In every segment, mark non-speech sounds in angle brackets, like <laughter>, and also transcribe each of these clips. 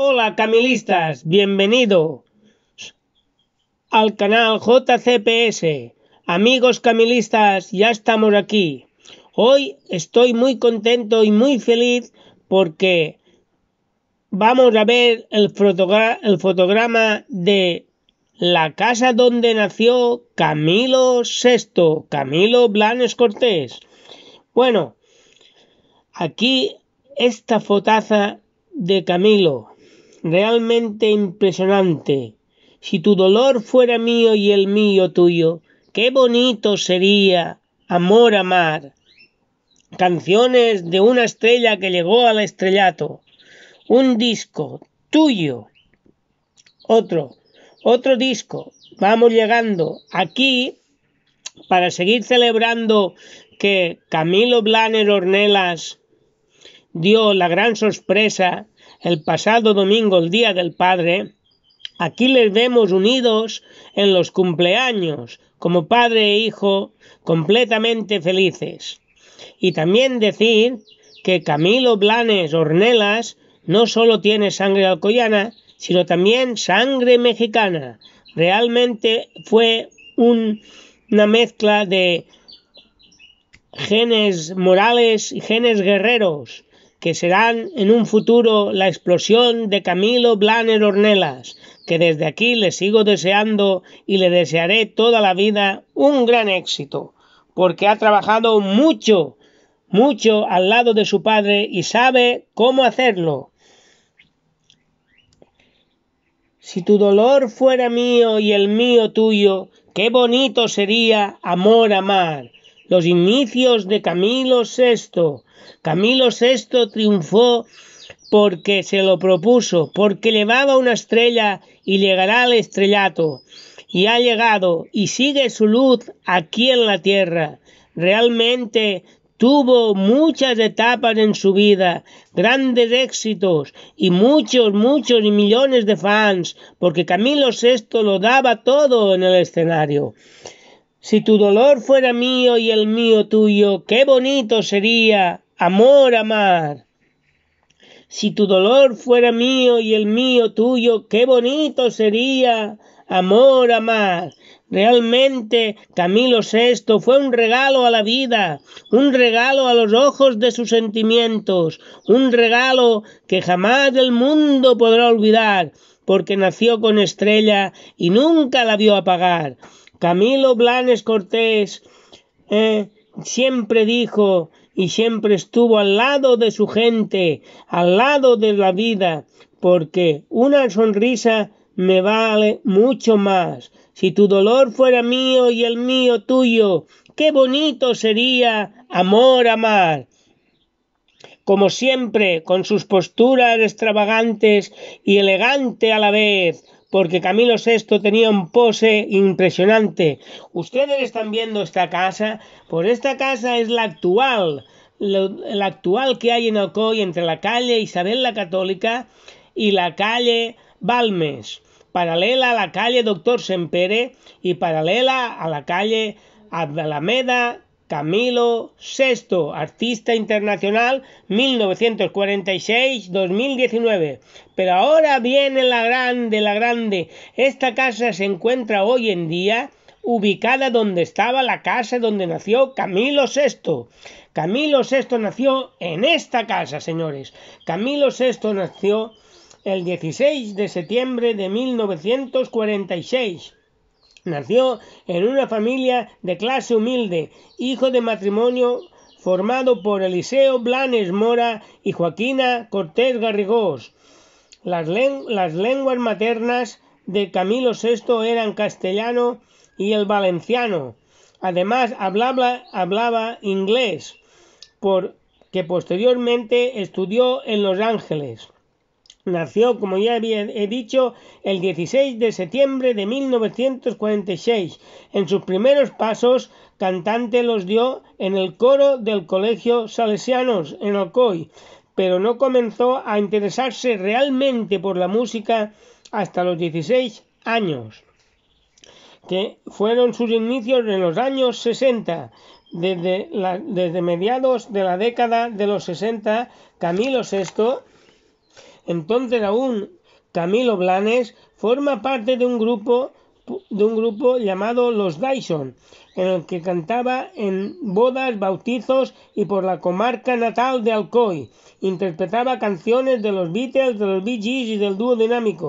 Hola camilistas, bienvenido al canal JCPS. Amigos camilistas, ya estamos aquí. Hoy estoy muy contento y muy feliz porque vamos a ver el, el fotograma de la casa donde nació Camilo VI, Camilo Blanes Cortés. Bueno, aquí esta fotaza de Camilo realmente impresionante. Si tu dolor fuera mío y el mío tuyo, qué bonito sería amor amar. Canciones de una estrella que llegó al estrellato. Un disco tuyo. Otro, otro disco. Vamos llegando aquí para seguir celebrando que Camilo Blaner Ornelas dio la gran sorpresa el pasado domingo, el Día del Padre, aquí les vemos unidos en los cumpleaños, como padre e hijo, completamente felices. Y también decir que Camilo Blanes Ornelas no solo tiene sangre alcoyana, sino también sangre mexicana. Realmente fue una mezcla de genes morales y genes guerreros que serán en un futuro la explosión de Camilo Blaner Ornelas, que desde aquí le sigo deseando y le desearé toda la vida un gran éxito, porque ha trabajado mucho, mucho al lado de su padre y sabe cómo hacerlo. Si tu dolor fuera mío y el mío tuyo, qué bonito sería amor amar. Los inicios de Camilo VI Camilo VI triunfó porque se lo propuso, porque llevaba una estrella y llegará al estrellato. Y ha llegado y sigue su luz aquí en la tierra. Realmente tuvo muchas etapas en su vida, grandes éxitos y muchos, muchos y millones de fans, porque Camilo VI lo daba todo en el escenario. Si tu dolor fuera mío y el mío tuyo, qué bonito sería amor amar. Si tu dolor fuera mío y el mío tuyo, qué bonito sería amor amar. Realmente Camilo VI fue un regalo a la vida, un regalo a los ojos de sus sentimientos, un regalo que jamás el mundo podrá olvidar, porque nació con estrella y nunca la vio apagar. Camilo Blanes Cortés eh, siempre dijo y siempre estuvo al lado de su gente, al lado de la vida, porque una sonrisa me vale mucho más. Si tu dolor fuera mío y el mío tuyo, qué bonito sería amor amar. Como siempre, con sus posturas extravagantes y elegante a la vez, porque Camilo VI tenía un pose impresionante. Ustedes están viendo esta casa, pues esta casa es la actual, la, actual que hay en Alcoy entre la calle Isabel la Católica y la calle Balmes, paralela a la calle Doctor Sempere y paralela a la calle Adalameda Camilo VI, artista internacional 1946-2019. Pero ahora viene la grande, la grande. Esta casa se encuentra hoy en día ubicada donde estaba la casa donde nació Camilo VI. Camilo VI nació en esta casa, señores. Camilo VI nació el 16 de septiembre de 1946 Nació en una familia de clase humilde, hijo de matrimonio formado por Eliseo Blanes Mora y Joaquina Cortés Garrigós. Las, lenguas maternas de Camilo VI eran castellano y el valenciano. Además, hablaba, hablaba inglés, porque posteriormente estudió en Los Ángeles. Nació, como ya he dicho, el 16 de septiembre de 1946. En sus primeros pasos cantante los dio en el coro del Colegio Salesianos, en Alcoy, pero no comenzó a interesarse realmente por la música hasta los 16 años, que fueron sus inicios en los años 60. Desde, desde mediados de la década de los 60, Camilo VI entonces aún Camilo Blanes forma parte de un grupo de un grupo llamado Los Dyson, en el que cantaba en bodas, bautizos y por la comarca natal de Alcoy. Interpretaba canciones de los Beatles, de los Bee Gees y del dúo dinámico,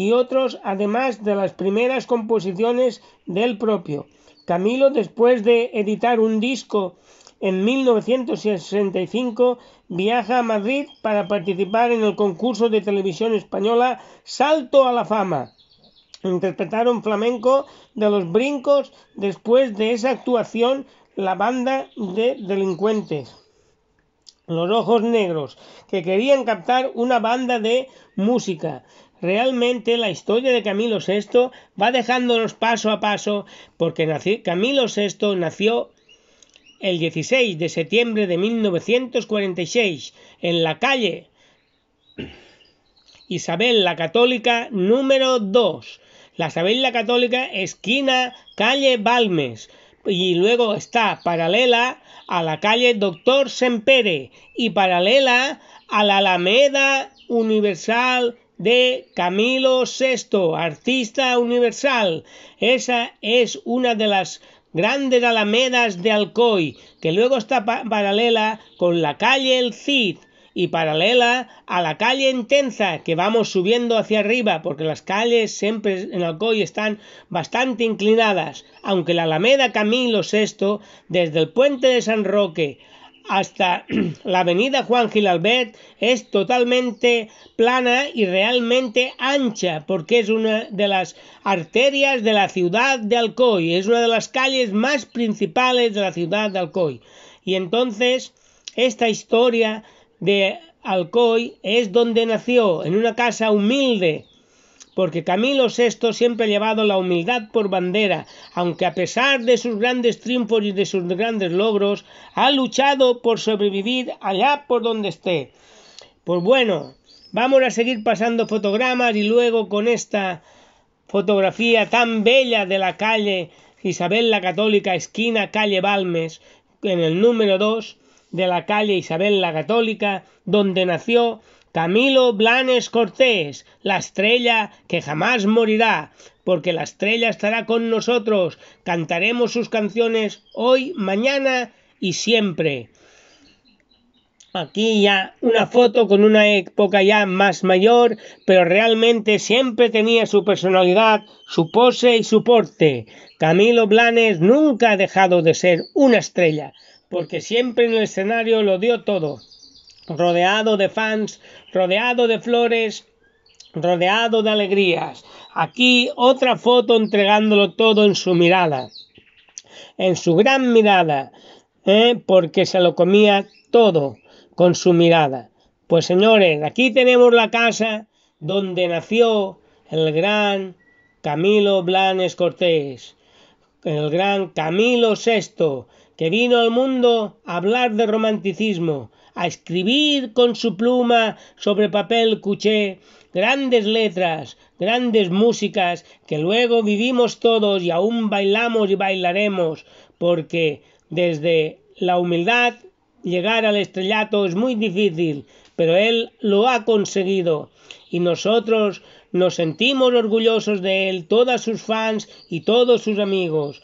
y otros además de las primeras composiciones del propio. Camilo, después de editar un disco en 1965 viaja a Madrid para participar en el concurso de televisión española Salto a la Fama. Interpretaron flamenco de los brincos. Después de esa actuación, la banda de delincuentes. Los ojos negros, que querían captar una banda de música. Realmente la historia de Camilo VI va dejándonos paso a paso, porque Camilo VI nació el 16 de septiembre de 1946 en la calle Isabel la Católica número 2. La Isabel la Católica, esquina calle Balmes. Y luego está paralela a la calle Doctor Sempere y paralela a la Alameda Universal de Camilo VI, artista universal. Esa es una de las grandes alamedas de Alcoy, que luego está paralela con la calle El Cid y paralela a la calle Intensa, que vamos subiendo hacia arriba, porque las calles siempre en Alcoy están bastante inclinadas, aunque la alameda Camilo VI, desde el puente de San Roque hasta <clears throat> la avenida Juan Gilalbert es totalmente plana y realmente ancha porque es una de las arterias de la ciudad de Alcoy, es una de las calles más principales de la ciudad de Alcoy. Y entonces esta historia de Alcoy es donde nació, en una casa humilde, porque Camilo VI siempre ha llevado la humildad por bandera, aunque a pesar de sus grandes triunfos y de sus grandes logros, ha luchado por sobrevivir allá por donde esté. Pues bueno, vamos a seguir pasando fotogramas y luego con esta fotografía tan bella de la calle Isabel la Católica, esquina calle Balmes, en el número 2 de la calle Isabel la Católica, donde nació Camilo Blanes Cortés, la estrella que jamás morirá, porque la estrella estará con nosotros, cantaremos sus canciones hoy, mañana y siempre. Aquí ya una foto con una época ya más mayor, pero realmente siempre tenía su personalidad, su pose y su porte. Camilo Blanes nunca ha dejado de ser una estrella, porque siempre en el escenario lo dio todo rodeado de fans, rodeado de flores, rodeado de alegrías. Aquí otra foto entregándolo todo en su mirada, en su gran mirada, ¿eh? porque se lo comía todo con su mirada. Pues señores, aquí tenemos la casa donde nació el gran Camilo Blanes Cortés, el gran Camilo VI, que vino al mundo a hablar de romanticismo, a escribir con su pluma sobre papel cuché grandes letras, grandes músicas que luego vivimos todos y aún bailamos y bailaremos, porque desde la humildad llegar al estrellato es muy difícil, pero él lo ha conseguido y nosotros nos sentimos orgullosos de él, todas sus fans y todos sus amigos.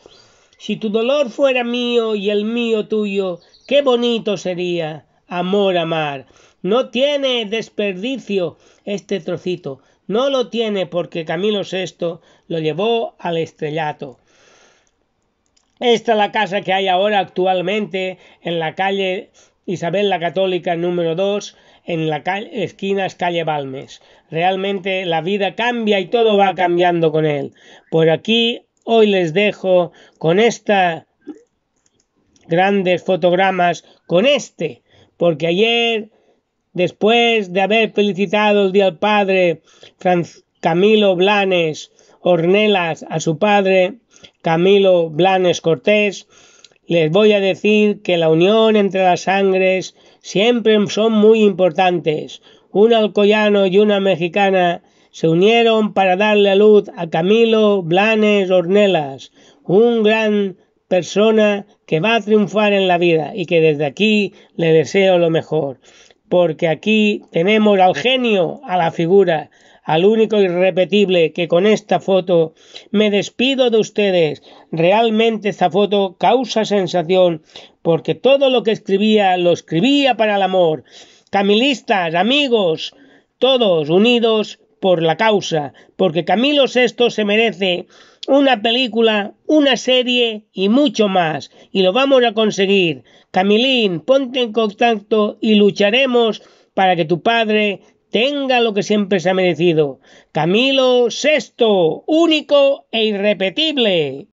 Si tu dolor fuera mío y el mío tuyo, qué bonito sería amor amar. No tiene desperdicio este trocito. No lo tiene porque Camilo VI lo llevó al estrellato. Esta es la casa que hay ahora actualmente en la calle Isabel la Católica número 2, en la esquina esquinas calle Balmes. Realmente la vida cambia y todo va cambiando con él. Por aquí hoy les dejo con estas grandes fotogramas, con este porque ayer, después de haber felicitado el día al padre Camilo Blanes Ornelas a su padre Camilo Blanes Cortés, les voy a decir que la unión entre las sangres siempre son muy importantes. Un alcoyano y una mexicana se unieron para darle a luz a Camilo Blanes Ornelas, un gran persona que va a triunfar en la vida y que desde aquí le deseo lo mejor, porque aquí tenemos al genio, a la figura, al único irrepetible que con esta foto me despido de ustedes. Realmente esta foto causa sensación porque todo lo que escribía lo escribía para el amor. Camilistas, amigos, todos unidos por la causa, porque Camilo VI se merece una película, una serie y mucho más. Y lo vamos a conseguir. Camilín, ponte en contacto y lucharemos para que tu padre tenga lo que siempre se ha merecido. Camilo VI, único e irrepetible.